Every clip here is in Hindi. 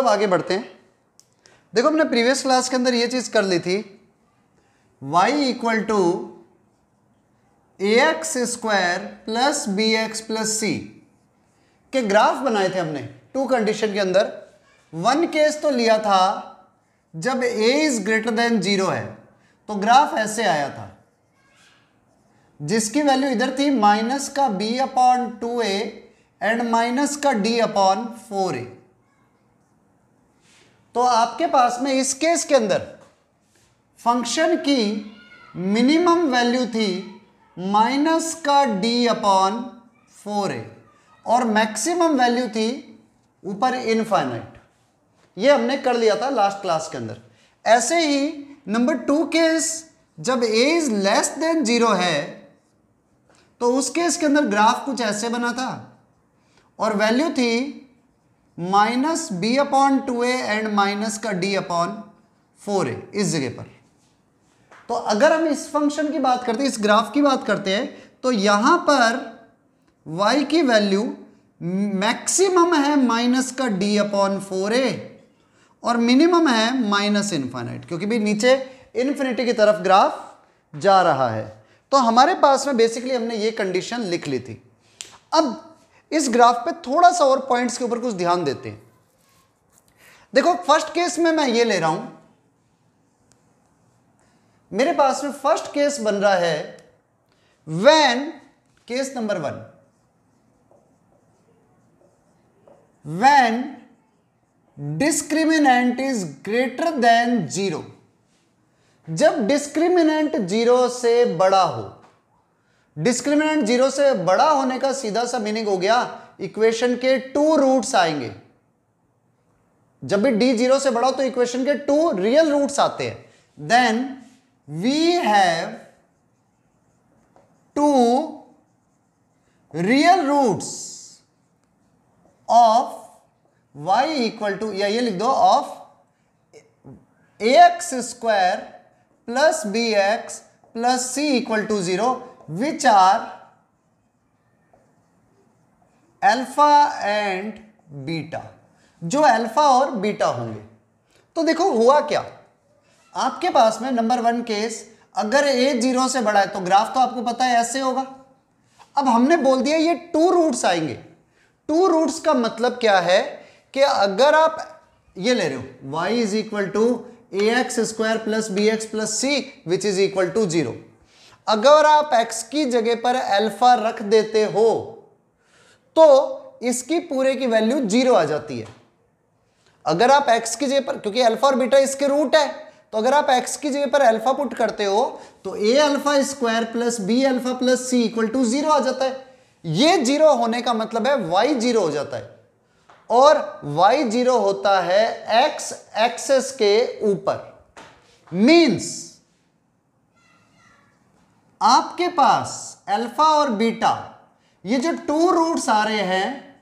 अब मतलब आगे बढ़ते हैं देखो हमने प्रीवियस क्लास के अंदर ये चीज़ कर ली थी y equal to a x square plus b x plus c के ग्राफ बनाए थे हमने टू कंडीशन के अंदर वन केस तो लिया था जब a is greater than zero है तो ग्राफ ऐसे आया था जिसकी वैल्यू इधर थी माइनस का b upon two a and minus का d अपॉन फोर ए तो आपके पास में इस केस के अंदर फंक्शन की मिनिमम वैल्यू थी माइनस का डी अपॉन फोर ए और मैक्सिमम वैल्यू थी ऊपर इनफाइनाइट ये हमने कर लिया था लास्ट क्लास के अंदर ऐसे ही नंबर टू केस जब a is less than zero है तो उस केस के अंदर ग्राफ कुछ ऐसे बना था और वैल्यू थी minus B upon two a and minus का डी अपॉन फोर ए इस जगह पर तो अगर हम इस फंक्शन की बात करते हैं इस ग्राफ की बात करते हैं तो यहां पर y की वैल्यू मैक्सिमम है माइनस का d अपॉन फोर ए और मिनिमम है माइनस इन्फाइनाइट क्योंकि भी नीचे इन्फिनिटी की तरफ ग्राफ जा रहा है तो हमारे पास में बेसिकली हमने ये कंडीशन लिख ली थी अब इस ग्राफ पे थोड़ा सा और पॉइंट्स के ऊपर कुछ ध्यान देते हैं देखो फर्स्ट केस में मैं ये ले रहा हूं मेरे पास में फर्स्ट केस बन रहा है when case number one when discriminant is greater than zero जब डिस्क्रिमिनेंट जीरो से बड़ा हो डिस्क्रिमिनेंट जीरो से बड़ा होने का सीधा सा मीनिंग हो गया इक्वेशन के टू रूट्स आएंगे जब भी डी जीरो से बड़ा हो तो इक्वेशन के टू रियल रूट्स आते हैं then we have two real roots of y equal to या ये लिख दो of a x square plus b x plus c equal to zero which are alpha and beta जो एल्फा और बीटा होंगे तो देखो हुआ क्या आपके पास में नंबर वन केस अगर ए जीरो से बड़ा है तो ग्राफ तो आपको पता है ऐसे होगा अब हमने बोल दिया ये टू रूट्स आएंगे टू रूट्स का मतलब क्या है कि अगर आप ये ले रहे हो y is equal to a x square plus b x plus c which is equal to zero अगर आप x की जगह पर अल्फा रख देते हो तो इसकी पूरे की वैल्यू जीरो आ जाती है अगर आप x की जगह पर क्योंकि अल्फा और बीटा इसके रूट है तो अगर आप x की जगह पर अल्फा पुट करते हो तो a alpha square plus b alpha plus c equal to zero आ जाता है ये जीरो होने का मतलब है y जीरो हो जाता है और y जीरो होता है x एक्सेस के ऊपर मीन्स आपके पास अल्फा और बीटा ये जो टू रूट्स आ रहे हैं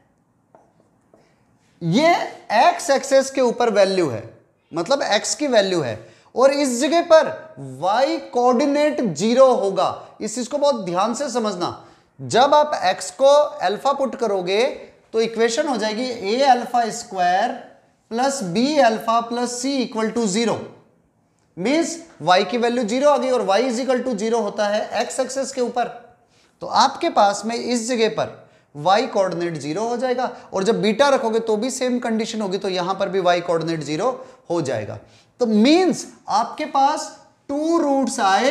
ये एक्स एक्सेस के ऊपर वैल्यू है मतलब एक्स की वैल्यू है और इस जगह पर वाई कोऑर्डिनेट जीरो होगा इस चीज को बहुत ध्यान से समझना जब आप एक्स को अल्फा पुट करोगे तो इक्वेशन हो जाएगी a alpha square plus b alpha plus c equal to zero means y की वैल्यू जीरो आ गई और y is equal to zero होता है x एक्सेस के ऊपर तो आपके पास में इस जगह पर y कोऑर्डिनेट जीरो हो जाएगा और जब बीटा रखोगे तो भी सेम कंडीशन होगी तो यहां पर भी y कोऑर्डिनेट जीरो हो जाएगा तो मीन्स आपके पास टू रूट्स आए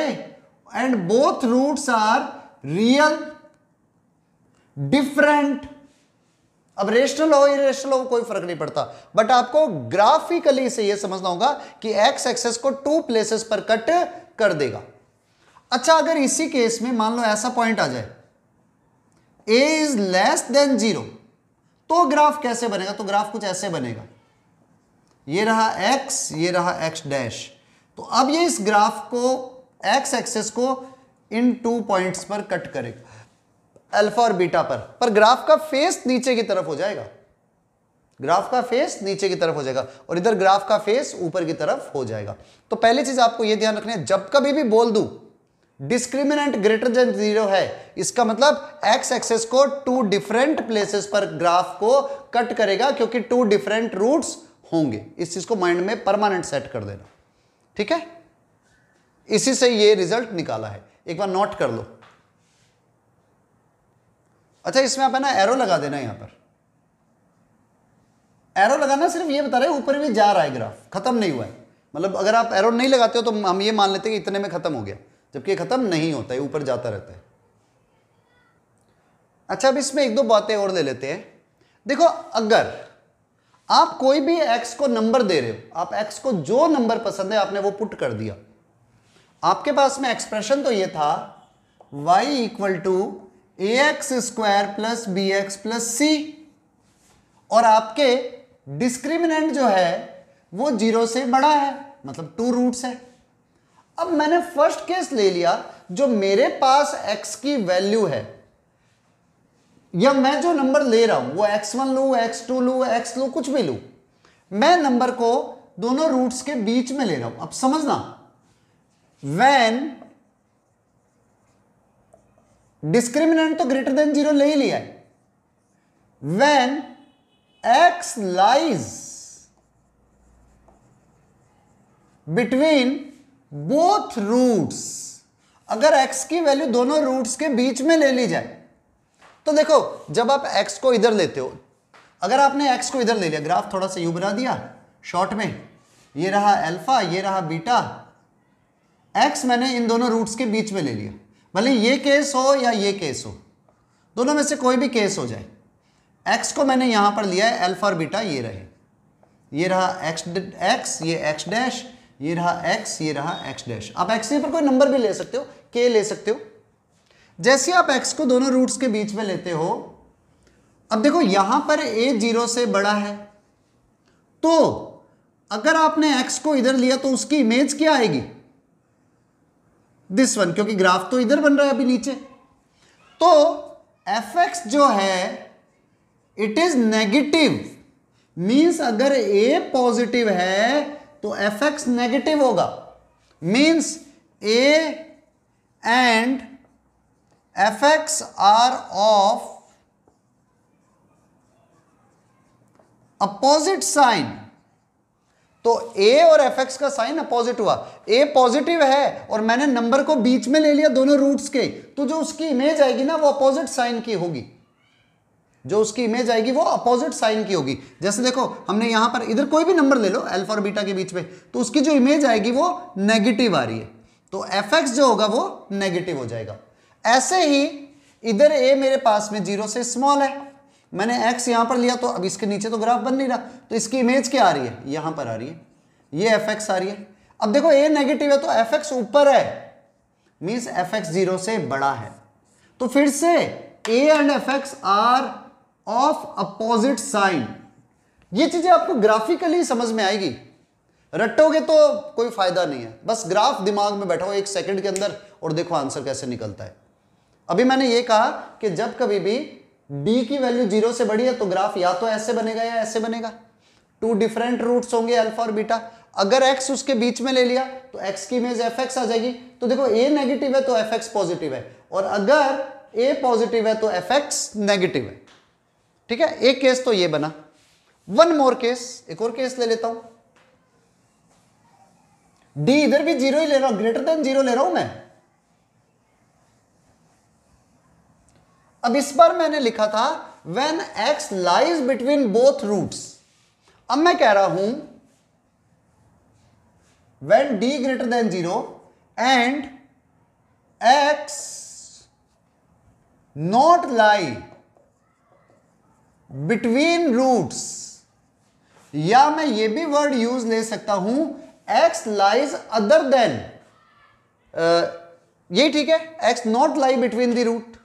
and both roots are real different अब रेशनल हो इरेशनल हो कोई फर्क नहीं पड़ता बट आपको ग्राफिकली से यह समझना होगा कि एक्स एक्सेस को टू प्लेसेस पर कट कर देगा अच्छा अगर इसी केस में मान लो ऐसा पॉइंट आ जाए a is less than zero तो ग्राफ कैसे बनेगा तो ग्राफ कुछ ऐसे बनेगा ये रहा एक्स ये रहा एक्स डैश तो अब ये इस ग्राफ को एक्स एक्सेस को इन टू पॉइंट्स पर कट करेगा अल्फा और बीटा पर पर ग्राफ का फेस नीचे की तरफ हो जाएगा ग्राफ का फेस नीचे की तरफ हो जाएगा और इधर ग्राफ का फेस ऊपर की तरफ हो जाएगा तो पहली चीज आपको यह ध्यान रखना है जब कभी भी बोल दू डिस्क्रिमिनेंट ग्रेटर देन जीरो है इसका मतलब एक्स एक्सेस को टू डिफरेंट प्लेसेस पर ग्राफ को कट करेगा क्योंकि टू डिफरेंट रूट्स होंगे इस चीज को माइंड में परमानेंट सेट कर देना ठीक है इसी से ये रिजल्ट निकाला है एक बार नोट कर लो अच्छा इसमें आप है ना एरो लगा देना यहां पर एरो लगाना सिर्फ ये बता रहे ऊपर भी जा रहा है ग्राफ खत्म नहीं हुआ है मतलब अगर आप एरो नहीं लगाते हो तो हम ये मान लेते हैं कि इतने में खत्म हो गया जबकि खत्म नहीं होता है ऊपर जाता रहता है अच्छा अब इसमें एक दो बातें और ले लेते हैं देखो अगर आप कोई भी एक्स को नंबर दे रहे हो आप एक्स को जो नंबर पसंद है आपने वो पुट कर दिया आपके पास में एक्सप्रेशन तो ये था y equal to a x square plus b x plus c और आपके डिस्क्रिमिनेंट जो है वो जीरो से बड़ा है मतलब टू रूट्स है अब मैंने फर्स्ट केस ले लिया जो मेरे पास एक्स की वैल्यू है या मैं जो नंबर ले रहा हूं वो एक्स वन लू एक्स टू लू एक्स लू कुछ भी लू मैं नंबर को दोनों रूट्स के बीच में ले रहा हूं अब समझना वैन डिस्क्रिमिनेंट तो ग्रेटर देन जीरो ले ही लिया है when x lies between both roots अगर एक्स की वैल्यू दोनों रूट्स के बीच में ले ली जाए तो देखो जब आप एक्स को इधर लेते हो अगर आपने एक्स को इधर ले लिया ग्राफ थोड़ा सा यू बना दिया शॉर्ट में ये रहा अल्फा ये रहा बीटा एक्स मैंने इन दोनों रूट्स के बीच में ले लिया भले ये केस हो या ये केस हो दोनों में से कोई भी केस हो जाए एक्स को मैंने यहां पर लिया है एल्फा और बीटा ये रहे ये रहा एक्स एक्स ये एक्स डैश ये रहा एक्स ये रहा एक्स डैश आप एक्स पर कोई नंबर भी ले सकते हो के ले सकते हो जैसे आप एक्स को दोनों रूट्स के बीच में लेते हो अब देखो यहां पर ए जीरो से बड़ा है तो अगर आपने एक्स को इधर लिया तो उसकी इमेज क्या आएगी दिस वन क्योंकि ग्राफ तो इधर बन रहा है अभी नीचे तो एफ एक्स जो है इट इज नेगेटिव मीन्स अगर ए पॉजिटिव है तो एफ एक्स नेगेटिव होगा means a and f x are of opposite sign तो ए और एफ एक्स का साइन अपोजिट हुआ ए पॉजिटिव है और मैंने नंबर को बीच में ले लिया दोनों रूट्स के तो जो उसकी इमेज आएगी ना वो अपोजिट साइन की होगी जो उसकी इमेज आएगी वो अपोजिट साइन की होगी जैसे देखो हमने यहां पर इधर कोई भी नंबर ले लो एल्फा और बीटा के बीच में तो उसकी जो इमेज आएगी वो नेगेटिव आ रही है तो एफ एक्स जो होगा वो नेगेटिव हो जाएगा ऐसे ही इधर ए मेरे पास में जीरो से स्मॉल है मैंने एक्स यहां पर लिया तो अब इसके नीचे तो ग्राफ बन नहीं रहा तो इसकी इमेज क्या आ रही है यहां पर आ रही है ये एफ एक्स आ रही है अब देखो ए नेगेटिव है तो एफ एक्स ऊपर है मीन्स एफ एक्स जीरो से बड़ा है तो फिर से a and f x are of opposite sign ये चीजें आपको ग्राफिकली समझ में आएगी रटोगे तो कोई फायदा नहीं है बस ग्राफ दिमाग में हो एक सेकंड के अंदर और देखो आंसर कैसे निकलता है अभी मैंने ये कहा कि जब कभी भी बी की वैल्यू जीरो से बड़ी है तो ग्राफ या तो ऐसे बनेगा या ऐसे बनेगा टू डिफरेंट रूट्स होंगे अल्फा और बीटा अगर x उसके बीच में ले लिया तो x की इमेज एफ एक्स आ जाएगी तो देखो ए नेगेटिव है तो एफ एक्स पॉजिटिव है और अगर ए पॉजिटिव है तो एफ एक्स नेगेटिव है ठीक है एक केस तो ये बना वन मोर केस एक और केस ले लेता हूं डी इधर भी जीरो ही ले रहा हूं ग्रेटर देन जीरो ले रहा हूं मैं अब इस बार मैंने लिखा था when x lies between both roots अब मैं कह रहा हूं when d greater than zero and x not lie between roots या मैं ये भी वर्ड यूज ले सकता हूं एक्स लाइज अदर देन यही ठीक है x not lie between the root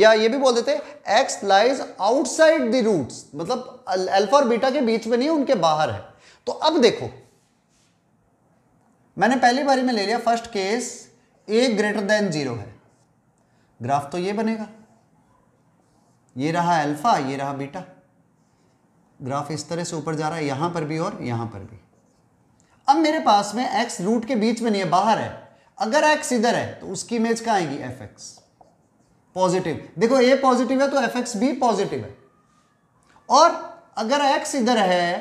या ये भी बोल देते x lies outside the roots मतलब अल्फा और बीटा के बीच में नहीं उनके बाहर है तो अब देखो मैंने पहली बारी में ले लिया first case a greater than zero है ग्राफ तो ये बनेगा ये रहा अल्फा ये रहा बीटा ग्राफ इस तरह से ऊपर जा रहा है यहां पर भी और यहां पर भी अब मेरे पास में एक्स रूट के बीच में नहीं है बाहर है अगर एक्स इधर है तो उसकी इमेज कहाँ आएगी एफ एक्स पॉजिटिव देखो ए पॉजिटिव है तो एफ एक्स भी पॉजिटिव है और अगर एक्स इधर है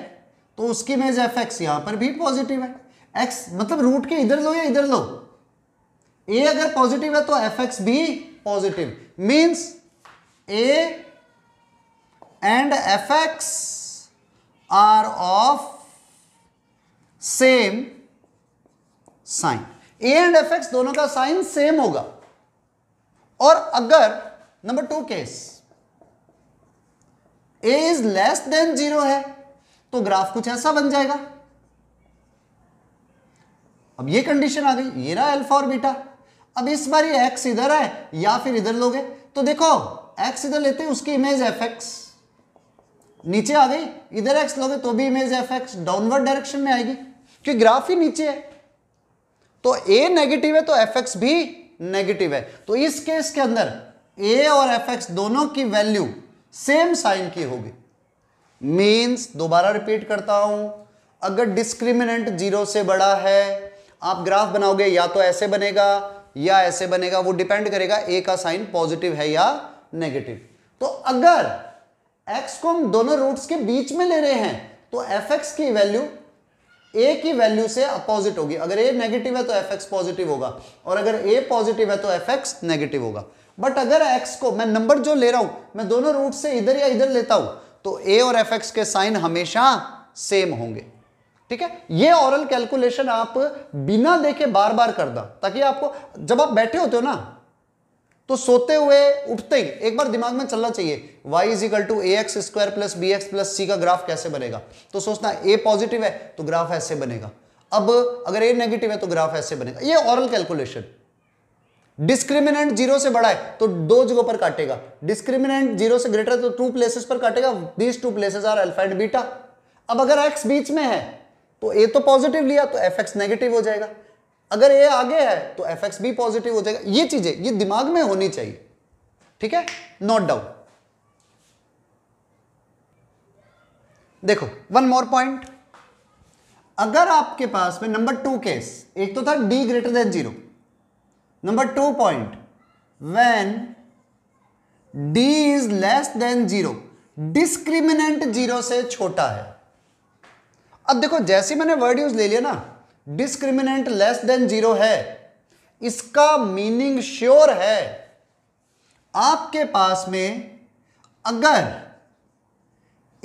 तो उसकी मेज एफ एक्स यहां पर भी पॉजिटिव है एक्स मतलब रूट के इधर लो या इधर लो ए अगर पॉजिटिव है तो एफ एक्स भी positive means a and f x are of same sign a and f x दोनों का साइन सेम होगा और अगर number two case a is less than zero है तो ग्राफ कुछ ऐसा बन जाएगा अब ये कंडीशन आ गई ये रहा अल्फा और बीटा अब इस बार ये एक्स इधर है या फिर इधर लोगे तो देखो एक्स इधर लेते हैं उसकी इमेज एफ एक्स नीचे आ गई इधर एक्स लोगे तो भी image f x downward direction में आएगी क्योंकि ग्राफ ही नीचे है तो ए नेगेटिव है तो एफ एक्स भी नेगेटिव है तो इस केस के अंदर ए और एफ एक्स दोनों की वैल्यू सेम साइन की होगी मीन्स दोबारा रिपीट करता हूं अगर डिस्क्रिमिनेंट जीरो से बड़ा है आप ग्राफ बनाओगे या तो ऐसे बनेगा या ऐसे बनेगा वो डिपेंड करेगा ए का साइन पॉजिटिव है या नेगेटिव तो अगर एक्स को हम दोनों रूट्स के बीच में ले रहे हैं तो एफ एक्स की वैल्यू ए की वैल्यू से अपोजिट होगी अगर ए नेगेटिव है तो एफ एक्स पॉजिटिव होगा और अगर ए पॉजिटिव है तो एफ एक्स नेगेटिव होगा बट अगर एक्स को मैं नंबर जो ले रहा हूं मैं दोनों रूट से इधर या इधर लेता हूं तो ए और एफ एक्स के साइन हमेशा सेम होंगे ठीक है ये ऑरल कैलकुलेशन आप बिना देखे बार बार कर दा ताकि आपको जब आप बैठे होते हो ना तो सोते हुए उठते ही एक बार दिमाग में चलना चाहिए y is equal to a x square plus b x plus c का ग्राफ कैसे बनेगा तो सोचना a पॉजिटिव है तो ग्राफ ऐसे बनेगा अब अगर a नेगेटिव है तो ग्राफ ऐसे बनेगा ये ऑरल कैलकुलेशन डिस्क्रिमिनेंट जीरो से बड़ा है तो दो जगहों पर काटेगा डिस्क्रिमिनेंट जीरो से ग्रेटर तो टू प्लेसेस पर काटेगा these two places are alpha and beta अब अगर एक्स बीच में है तो ए तो पॉजिटिव लिया तो एफ एक्स नेगेटिव हो जाएगा अगर ए आगे है तो एफ एक्स भी पॉजिटिव हो जाएगा ये चीजें ये दिमाग में होनी चाहिए ठीक है नोट डाउन देखो वन मोर पॉइंट अगर आपके पास में नंबर टू केस एक तो था d greater than zero number two point when d is less than zero discriminant zero से छोटा है अब देखो जैसे मैंने वर्ड यूज ले लिया ना डिस्क्रिमिनेंट लेस देन जीरो है इसका मीनिंग श्योर है आपके पास में अगर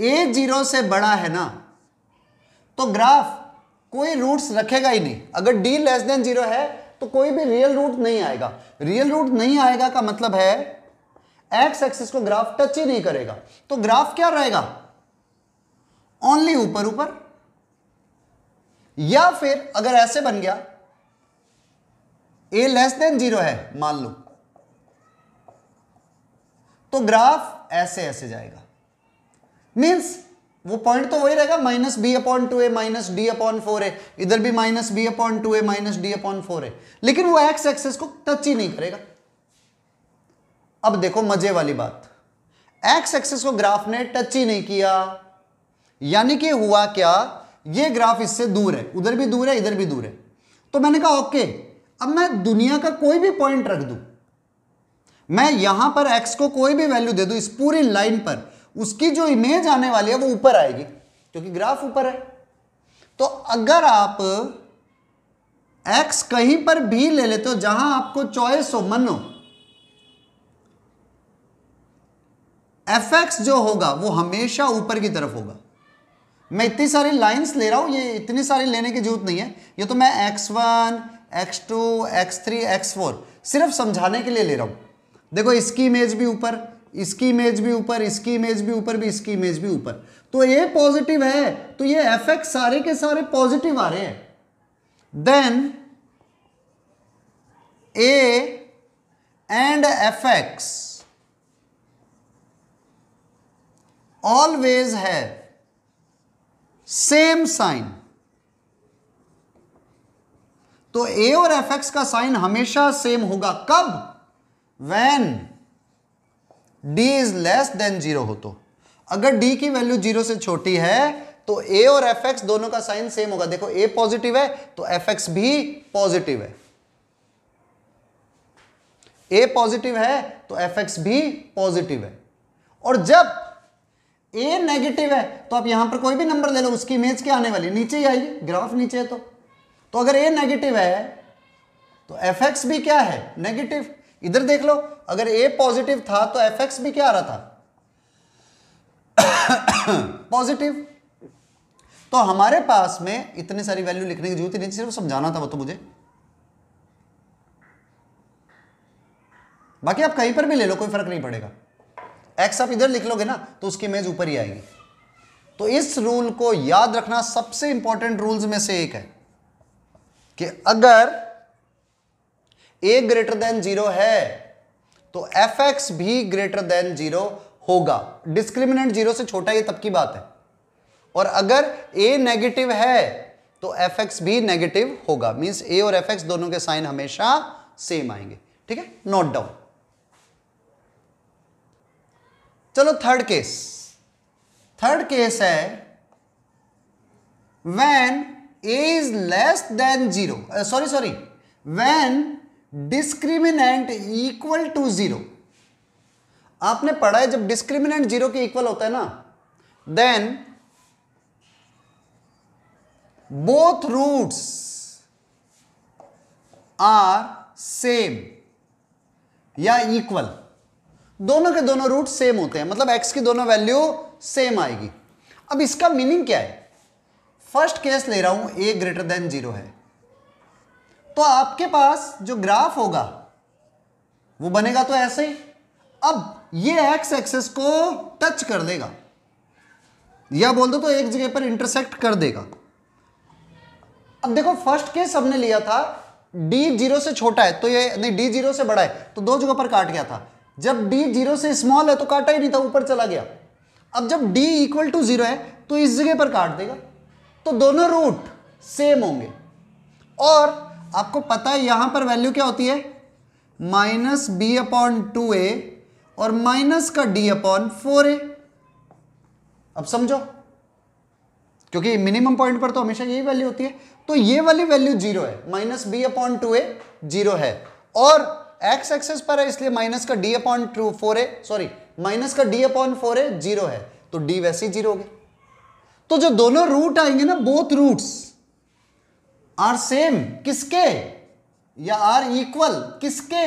ए जीरो से बड़ा है ना तो ग्राफ कोई रूट्स रखेगा ही नहीं अगर डी लेस देन जीरो है तो कोई भी रियल रूट नहीं आएगा रियल रूट नहीं आएगा का मतलब है एक्स एक्सिस को ग्राफ टच ही नहीं करेगा तो ग्राफ क्या रहेगा ओनली ऊपर ऊपर या फिर अगर ऐसे बन गया ए लेस देन जीरो है मान लो तो ग्राफ ऐसे ऐसे जाएगा मींस वो पॉइंट तो वही रहेगा minus B upon two a minus D upon four a इधर भी minus B upon two a minus D upon four a लेकिन वो एक्स एक्सेस को टच ही नहीं करेगा अब देखो मजे वाली बात एक्स एक्सेस को ग्राफ ने टच ही नहीं किया यानी कि हुआ क्या ये ग्राफ इससे दूर है उधर भी दूर है इधर भी दूर है तो मैंने कहा ओके अब मैं दुनिया का कोई भी पॉइंट रख दू मैं यहां पर एक्स को कोई भी वैल्यू दे दू इस पूरी लाइन पर उसकी जो इमेज आने वाली है वो ऊपर आएगी क्योंकि ग्राफ ऊपर है तो अगर आप एक्स कहीं पर भी ले लेते हो जहां आपको चॉइस हो मनो एफ एक्स जो होगा वो हमेशा ऊपर की तरफ होगा मैं इतनी सारी लाइंस ले रहा हूँ ये इतनी सारी लेने की जरूरत नहीं है ये तो मैं x one x two x three x four सिर्फ समझाने के लिए ले रहा हूँ देखो इसकी इमेज भी ऊपर इसकी इमेज भी ऊपर इसकी इमेज भी ऊपर भी इसकी इमेज भी ऊपर तो ये पॉजिटिव है तो ये एफ एक्स सारे के सारे पॉजिटिव आ रहे हैं then a and f x always have same sign तो ए और एफ एक्स का साइन हमेशा सेम होगा कब when d is less than zero हो तो अगर डी की वैल्यू जीरो से छोटी है तो ए और एफ एक्स दोनों का साइन सेम होगा देखो ए पॉजिटिव है तो एफ एक्स भी पॉजिटिव है ए पॉजिटिव है तो एफ एक्स भी पॉजिटिव है और जब ए नेगेटिव है तो आप यहां पर कोई भी नंबर ले लो उसकी इमेज क्या आने वाली नीचे ही आएगी ग्राफ नीचे है तो तो अगर ए नेगेटिव है तो एफ एक्स भी क्या है नेगेटिव इधर देख लो अगर ए पॉजिटिव था तो एफ एक्स भी क्या आ रहा था पॉजिटिव तो हमारे पास में इतनी सारी वैल्यू लिखने की जरूरत नहीं सिर्फ समझाना था वो तो मुझे बाकी आप कहीं पर भी ले लो कोई फर्क नहीं पड़ेगा एक्स आप इधर लिख लोगे ना तो उसकी इमेज ऊपर ही आएगी तो इस रूल को याद रखना सबसे इंपॉर्टेंट रूल्स में से एक है कि अगर ए ग्रेटर देन जीरो है तो एफ एक्स भी ग्रेटर देन जीरो होगा डिस्क्रिमिनेंट जीरो से छोटा ये तब की बात है और अगर ए नेगेटिव है तो एफ एक्स भी नेगेटिव होगा मीन्स ए और एफ एक्स दोनों के साइन हमेशा सेम आएंगे ठीक है नोट डाउन चलो थर्ड केस थर्ड केस है when a is less than zero sorry sorry sorry discriminant equal to zero आपने पढ़ा है जब डिस्क्रिमिनेंट जीरो के इक्वल होता है ना then both roots are same या इक्वल दोनों के दोनों रूट सेम होते हैं मतलब एक्स की दोनों वैल्यू सेम आएगी अब इसका मीनिंग क्या है फर्स्ट केस ले रहा हूं ए ग्रेटर देन जीरो है तो आपके पास जो ग्राफ होगा वो बनेगा तो ऐसे ही अब ये एक्स एक्सेस को टच कर देगा या बोल दो तो एक जगह पर इंटरसेक्ट कर देगा अब देखो फर्स्ट केस हमने लिया था डी जीरो से छोटा है तो ये नहीं डी जीरो से बड़ा है तो दो जगह पर काट गया था जब डी जीरो से स्मॉल है तो काटा ही नहीं था ऊपर चला गया अब जब डी इक्वल टू जीरो है तो इस जगह पर काट देगा तो दोनों रूट सेम होंगे और आपको पता है यहां पर वैल्यू क्या होती है माइनस बी अपॉन टू ए और माइनस का डी अपॉन फोर ए अब समझो क्योंकि मिनिमम पॉइंट पर तो हमेशा यही वैल्यू होती है तो ये वाली वैल्यू जीरो है माइनस बी अपॉन टू ए जीरो है और एक्स एक्सेस पर है इसलिए माइनस का d upon two four a sorry minus का d upon four a zero है तो डी वैसे ही जीरो हो गया तो जो दोनों रूट आएंगे ना बोथ रूट्स आर सेम किसके या आर इक्वल किसके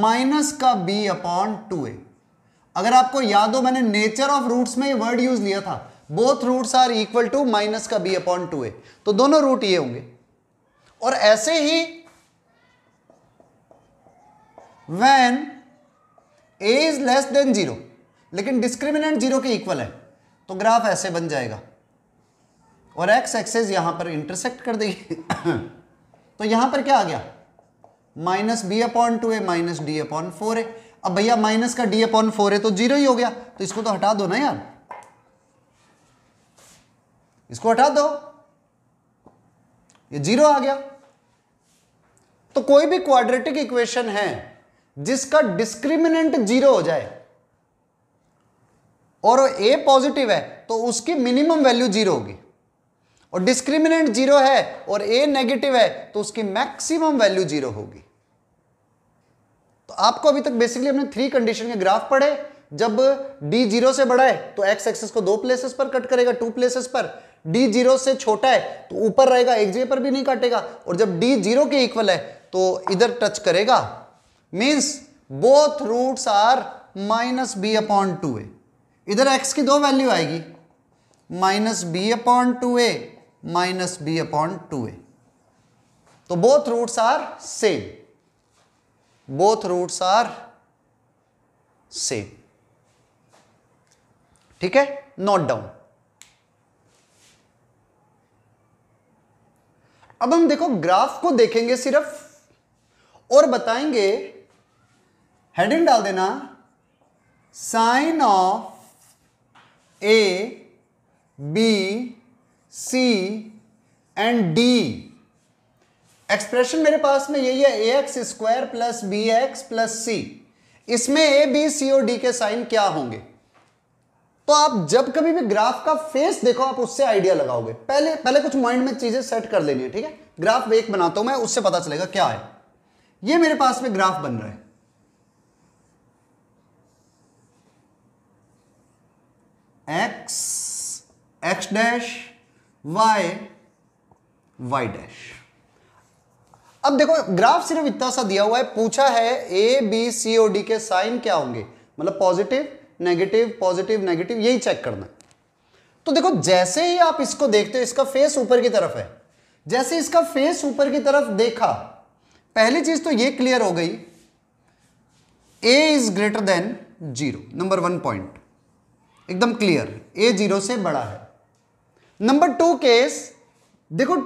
माइनस का बी अपॉन टू ए अगर आपको याद हो मैंने नेचर ऑफ रूट्स में ये वर्ड यूज लिया था both roots are equal to minus का बी अपॉन टू ए तो दोनों रूट ये होंगे और ऐसे ही when a is less than zero लेकिन डिस्क्रिमिनेंट जीरो के इक्वल है तो ग्राफ ऐसे बन जाएगा और एक्स एक्सेस यहां पर इंटरसेक्ट कर देगी तो यहां पर क्या आ गया minus B upon two a minus D upon four a अब भैया माइनस का डी अपॉन फोर है तो जीरो ही हो गया तो इसको तो हटा दो ना यार इसको हटा दो ये जीरो आ गया तो कोई भी क्वाड्रेटिक इक्वेशन है जिसका डिस्क्रिमिनेंट जीरो हो जाए और ए पॉजिटिव है तो उसकी मिनिमम वैल्यू जीरो होगी और डिस्क्रिमिनेंट जीरो है और ए नेगेटिव है तो उसकी मैक्सिमम वैल्यू जीरो होगी तो आपको अभी तक बेसिकली हमने थ्री कंडीशन के ग्राफ पढ़े जब d जीरो से बड़ा है तो x एक्सेस को दो प्लेसेस पर कट करेगा टू प्लेसेस पर d जीरो से छोटा है तो ऊपर रहेगा एक जगह पर भी नहीं काटेगा और जब d जीरो के इक्वल है तो इधर टच करेगा means both roots are minus B upon two a इधर एक्स की दो वैल्यू आएगी minus B upon two a minus B upon two a तो both roots are same both roots are same ठीक है नोट डाउन अब हम देखो ग्राफ को देखेंगे सिर्फ और बताएंगे हेडिंग डाल देना sign of a B c and d expression मेरे पास में यही है a x square plus b x plus c इसमें ए बी सी और डी के साइन क्या होंगे तो आप जब कभी भी ग्राफ का फेस देखो आप उससे आइडिया लगाओगे पहले पहले कुछ माइंड में चीजें सेट कर लेनी है ठीक है ग्राफ एक बनाता हूं मैं उससे पता चलेगा क्या है ये मेरे पास में ग्राफ बन रहा है x x dash Y Y dash अब देखो ग्राफ सिर्फ इतना सा दिया हुआ है पूछा है ए बी सी और डी के साइन क्या होंगे मतलब पॉजिटिव नेगेटिव पॉजिटिव नेगेटिव यही चेक करना तो देखो जैसे ही आप इसको देखते हो इसका फेस ऊपर की तरफ है जैसे इसका फेस ऊपर की तरफ देखा पहली चीज तो ये क्लियर हो गई a is greater than zero number one point एकदम क्लियर ए जीरो से बड़ा है नंबर टू केस देखो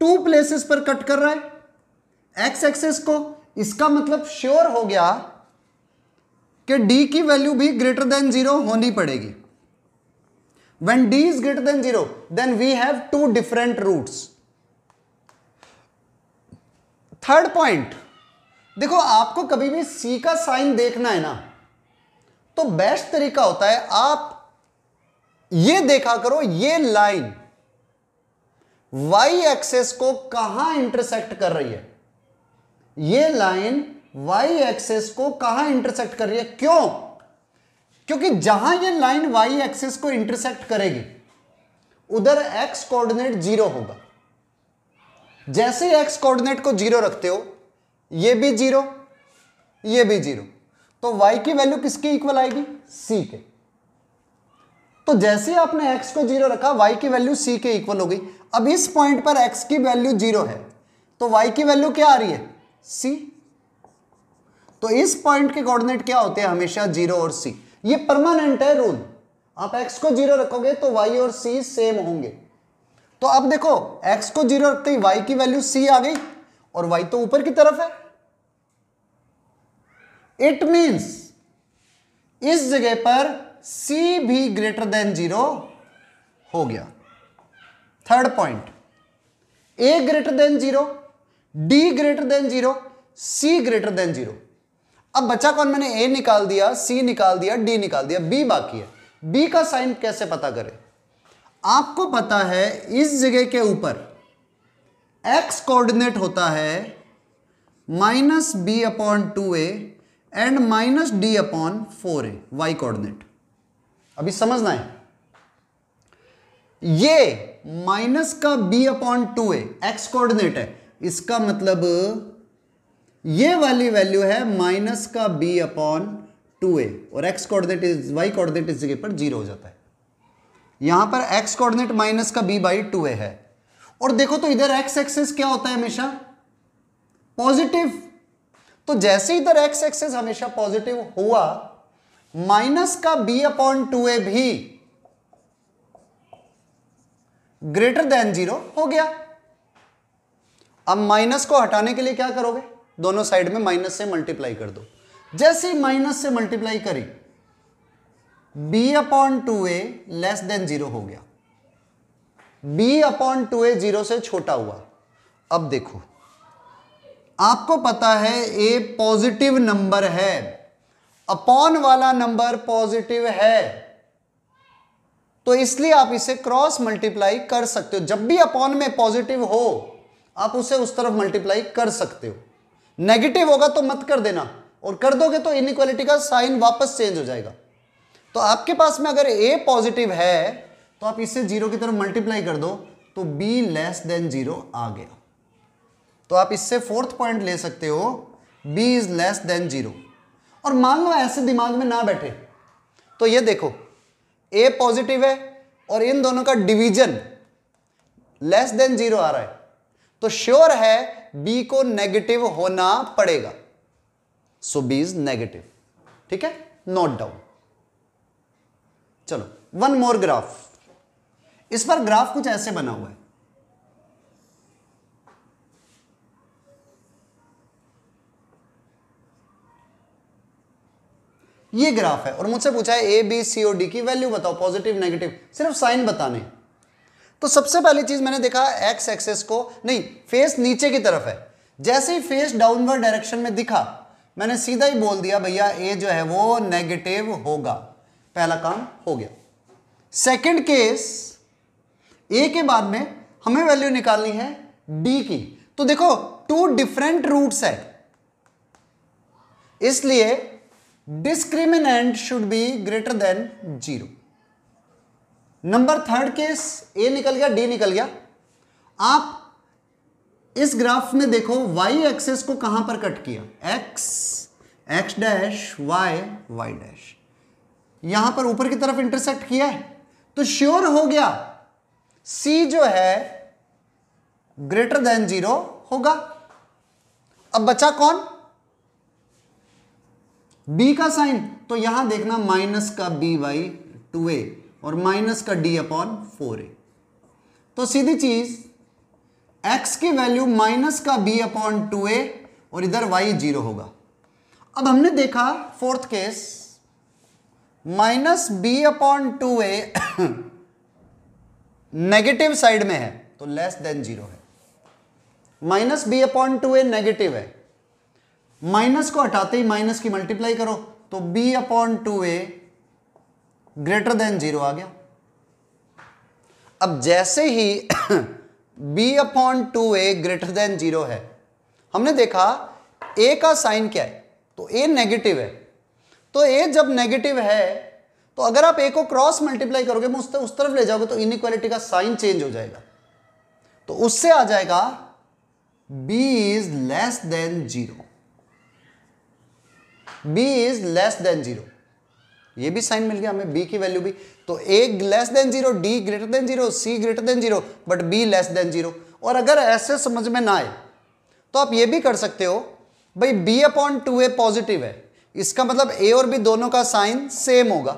टू प्लेसेस पर कट कर रहा है एक्स एक्सेस को इसका मतलब श्योर हो गया कि डी की वैल्यू भी ग्रेटर देन जीरो होनी पड़ेगी when d is greater than zero then we have two different roots third point देखो आपको कभी भी सी का साइन देखना है ना तो बेस्ट तरीका होता है आप ये देखा करो ये लाइन वाई एक्सेस को कहां इंटरसेक्ट कर रही है ये लाइन वाई एक्सेस को कहां इंटरसेक्ट कर रही है क्यों क्योंकि जहां ये लाइन वाई एक्सेस को इंटरसेक्ट करेगी उधर एक्स कोऑर्डिनेट जीरो होगा जैसे एक्स कोऑर्डिनेट को जीरो रखते हो ये भी जीरो ये भी जीरो तो y की वैल्यू किसके इक्वल आएगी c के तो जैसे आपने x को जीरो रखा y की वैल्यू c के इक्वल हो गई अब इस पॉइंट पर x की वैल्यू जीरो है तो y की वैल्यू क्या आ रही है c तो इस पॉइंट के कोऑर्डिनेट क्या होते हैं हमेशा जीरो और c ये परमानेंट है रूल आप x को जीरो रखोगे तो y और c सेम होंगे तो अब देखो x को जीरो रखते ही y की वैल्यू c आ गई और y तो ऊपर की तरफ है इट मीन्स इस जगह पर सी भी ग्रेटर देन जीरो हो गया third point a greater than zero D greater than zero C greater than zero अब बचा कौन मैंने ए निकाल दिया सी निकाल दिया डी निकाल दिया बी बाकी है बी का साइन कैसे पता करें आपको पता है इस जगह के ऊपर एक्स कोऑर्डिनेट होता है minus B upon two a and minus D upon four a y coordinate अभी समझना है ये माइनस का B upon two a x coordinate है इसका मतलब ये वाली वैल्यू है माइनस का बी अपॉन टू ए और x coordinate is y coordinate इस जगह पर जीरो हो जाता है यहां पर एक्स कोऑर्डिनेट माइनस का बी बाई टू ए है और देखो तो इधर एक्स एक्सेस क्या होता है हमेशा पॉजिटिव तो जैसे ही इधर एक्स एक्सेस हमेशा पॉजिटिव हुआ माइनस का बी अपॉन टू ए भी ग्रेटर देन जीरो हो गया अब माइनस को हटाने के लिए क्या करोगे दोनों साइड में माइनस से मल्टीप्लाई कर दो जैसे ही माइनस से मल्टीप्लाई करी B upon two A less than zero हो गया बी अपॉन टू ए जीरो से छोटा हुआ अब देखो आपको पता है ए पॉजिटिव नंबर है अपॉन वाला नंबर पॉजिटिव है तो इसलिए आप इसे क्रॉस मल्टीप्लाई कर सकते हो जब भी अपॉन में पॉजिटिव हो आप उसे उस तरफ मल्टीप्लाई कर सकते हो नेगेटिव होगा तो मत कर देना और कर दोगे तो इनक्वालिटी का साइन वापस चेंज हो जाएगा तो आपके पास में अगर ए पॉजिटिव है तो आप इसे जीरो की तरफ मल्टीप्लाई कर दो तो बी लेस देन जीरो आ गया तो आप इससे फोर्थ पॉइंट ले सकते हो b is less than zero और मान लो ऐसे दिमाग में ना बैठे तो ये देखो a पॉजिटिव है और इन दोनों का डिवीजन लेस देन जीरो आ रहा है तो श्योर है b को नेगेटिव होना पड़ेगा सो b इज नेगेटिव ठीक है नोट डाउन चलो वन मोर ग्राफ इस पर ग्राफ कुछ ऐसे बना हुआ है ये ग्राफ है और मुझसे पूछा है ए बी सी और डी की वैल्यू बताओ पॉजिटिव नेगेटिव सिर्फ साइन बताने तो सबसे पहली चीज मैंने देखा एक्स एक्सेस को नहीं फेस नीचे की तरफ है जैसे ही फेस डाउनवर्ड डायरेक्शन में दिखा मैंने सीधा ही बोल दिया भैया ए जो है वो नेगेटिव होगा पहला काम हो गया सेकंड केस ए के बाद में हमें वैल्यू निकालनी है डी की तो देखो टू डिफरेंट रूट्स है इसलिए discriminant should be greater than zero number third case A निकल गया डी निकल गया आप इस ग्राफ में देखो वाई एक्सेस को कहां पर कट किया X x dash Y Y dash यहां पर ऊपर की तरफ इंटरसेक्ट किया है तो श्योर हो गया सी जो है ग्रेटर देन जीरो होगा अब बचा कौन बी का साइन तो यहां देखना माइनस का बी बाई टू ए और माइनस का डी अपॉन फोर ए तो सीधी चीज एक्स की वैल्यू माइनस का बी अपॉन टू ए और इधर वाई जीरो होगा अब हमने देखा fourth case minus B upon two A negative side में है तो लेस देन जीरो है minus B upon two A negative है माइनस को हटाते ही माइनस की मल्टीप्लाई करो तो b upon two A greater than zero आ गया अब जैसे ही b upon two A greater than zero है हमने देखा a का साइन क्या है तो a नेगेटिव है तो a जब नेगेटिव है तो अगर आप ए को क्रॉस मल्टीप्लाई करोगे मुझसे तो उस तरफ ले जाओगे तो इक्वालिटी का साइन चेंज हो जाएगा तो उससे आ जाएगा b is less than zero B is less than zero ये भी साइन मिल गया हमें बी की वैल्यू भी तो A less than zero D greater than zero C greater than zero but B less than zero और अगर ऐसे समझ में ना आए तो आप ये भी कर सकते हो भाई B upon two A positive है इसका मतलब ए और बी दोनों का साइन सेम होगा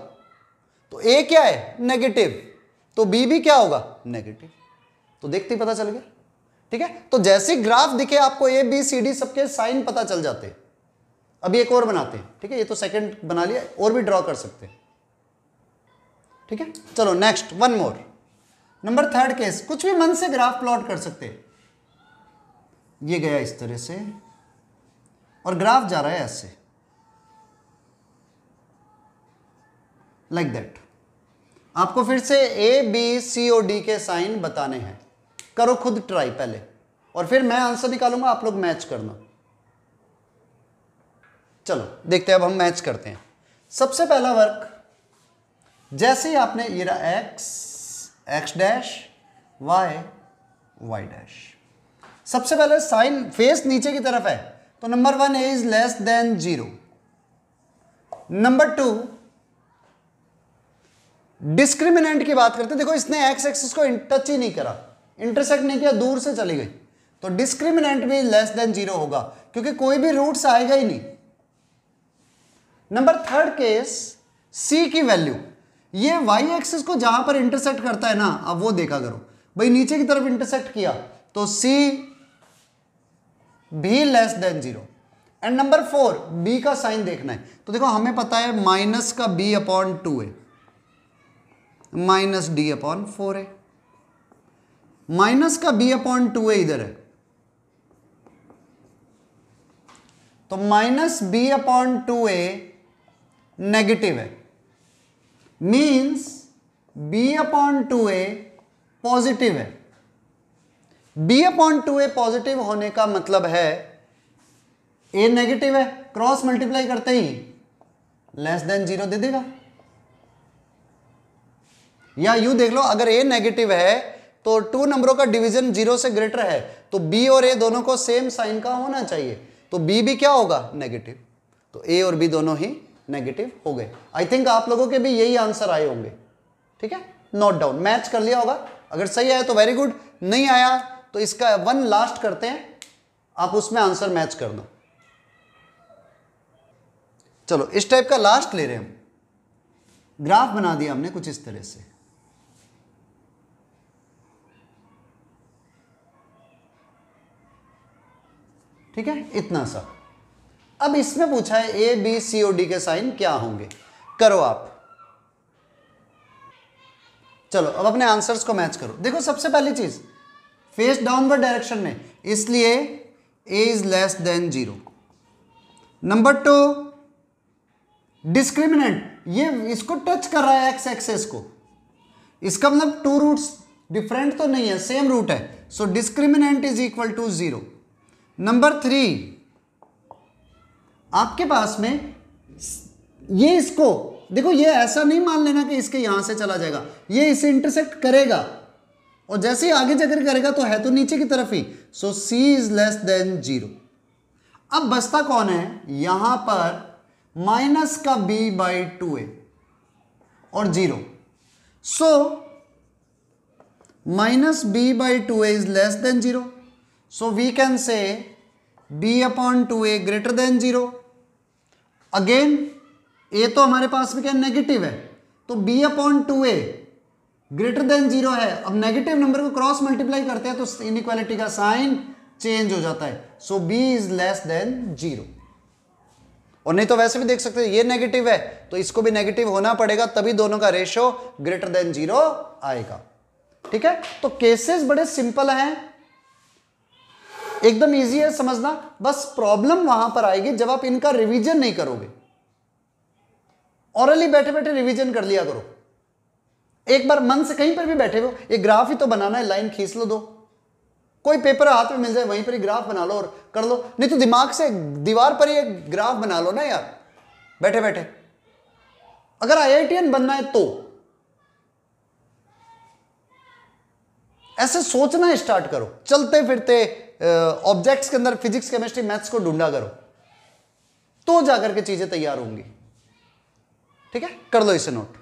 तो ए क्या है नेगेटिव तो बी भी क्या होगा नेगेटिव तो देखते ही पता चल गया ठीक है तो जैसे ग्राफ दिखे आपको ए बी सी डी सबके साइन पता चल जाते हैं अभी एक और बनाते हैं ठीक है ये तो सेकंड बना लिया और भी ड्रॉ कर सकते हैं ठीक है चलो next one more number third case कुछ भी मन से ग्राफ प्लॉट कर सकते ये गया इस तरह से और ग्राफ जा रहा है ऐसे लाइक like दैट आपको फिर से ए बी सी और डी के साइन बताने हैं करो खुद ट्राई पहले और फिर मैं आंसर निकालूंगा आप लोग मैच करना चलो देखते हैं अब हम मैच करते हैं सबसे पहला वर्क जैसे ही आपने ये रहा x x dash Y Y dash सबसे पहले साइन फेस नीचे की तरफ है तो number one is less than zero number two discriminant की बात करते हैं देखो इसने एक्स एक्सिस को टच ही नहीं करा इंटरसेक्ट नहीं किया दूर से चली गई तो डिस्क्रिमिनेंट भी लेस देन जीरो होगा क्योंकि कोई भी रूट्स आएगा ही नहीं नंबर थर्ड केस सी की वैल्यू ये वाई एक्सिस को जहां पर इंटरसेक्ट करता है ना अब वो देखा करो भाई नीचे की तरफ इंटरसेक्ट किया तो सी भी less than zero and number four B का साइन देखना है तो देखो हमें पता है माइनस का बी अपॉन टू है माइनस डी अपॉन फोर है माइनस का बी अपॉन टू है इधर है तो minus B upon two A negative है means B upon two A positive है B upon two A positive होने का मतलब है ए नेगेटिव है क्रॉस मल्टीप्लाई करते ही लेस देन जीरो दे देगा या यू देख लो अगर ए नेगेटिव है तो टू नंबरों का डिवीजन जीरो से ग्रेटर है तो बी और ए दोनों को सेम साइन का होना चाहिए तो बी भी क्या होगा नेगेटिव तो ए और बी दोनों ही नेगेटिव हो गए आई थिंक आप लोगों के भी यही आंसर आए होंगे ठीक है नोट डाउन मैच कर लिया होगा अगर सही आया तो वेरी गुड नहीं आया तो इसका वन लास्ट करते हैं आप उसमें आंसर मैच कर दो चलो इस टाइप का लास्ट ले रहे हैं हम ग्राफ बना दिया हमने कुछ इस तरह से ठीक है इतना सा अब इसमें पूछा है A B C O D के साइन क्या होंगे करो आप चलो अब अपने आंसर्स को मैच करो देखो सबसे पहली चीज फेस डाउनवर्ड डायरेक्शन में इसलिए A is less than zero number two discriminant ये इसको टच कर रहा है एक्स एक्सेस को इसका मतलब टू रूट्स डिफरेंट तो नहीं है सेम रूट है so discriminant is equal to zero number three आपके पास में ये इसको देखो ये ऐसा नहीं मान लेना कि इसके यहां से चला जाएगा ये इसे इंटरसेक्ट करेगा और जैसे ही आगे जाकर करेगा तो है तो नीचे की तरफ ही so C is less than zero अब बसता कौन है यहां पर माइनस का बी बाई टू ए और zero so minus B by two A is less than zero so we can say B upon two A greater than zero again A तो हमारे पास में क्या नेगेटिव है तो B upon two A greater than zero है अब नेगेटिव नंबर को क्रॉस मल्टीप्लाई करते हैं तो इक्वालिटी का साइन चेंज हो जाता है so B is less than zero और नहीं तो वैसे भी देख सकते हैं ये नेगेटिव है तो इसको भी नेगेटिव होना पड़ेगा तभी दोनों का रेशियो ग्रेटर देन जीरो आएगा ठीक है तो केसेस बड़े सिंपल हैं एकदम इजी है समझना बस प्रॉब्लम वहां पर आएगी जब आप इनका रिवीजन नहीं करोगे ऑरली बैठे बैठे रिवीजन कर लिया करो एक बार मन से कहीं पर भी बैठे हो ये ग्राफ ही तो बनाना है लाइन खींच लो दो कोई पेपर हाथ में मिल जाए वहीं पर ही ग्राफ बना लो और कर लो नहीं तो दिमाग से दीवार पर ही एक ग्राफ बना लो ना यार बैठे बैठे अगर आई बनना है तो ऐसे सोचना स्टार्ट करो चलते फिरते ऑब्जेक्ट्स के अंदर फिजिक्स केमिस्ट्री मैथ्स को ढूंढा करो तो जाकर के चीजें तैयार होंगी ठीक है कर लो इसे नोट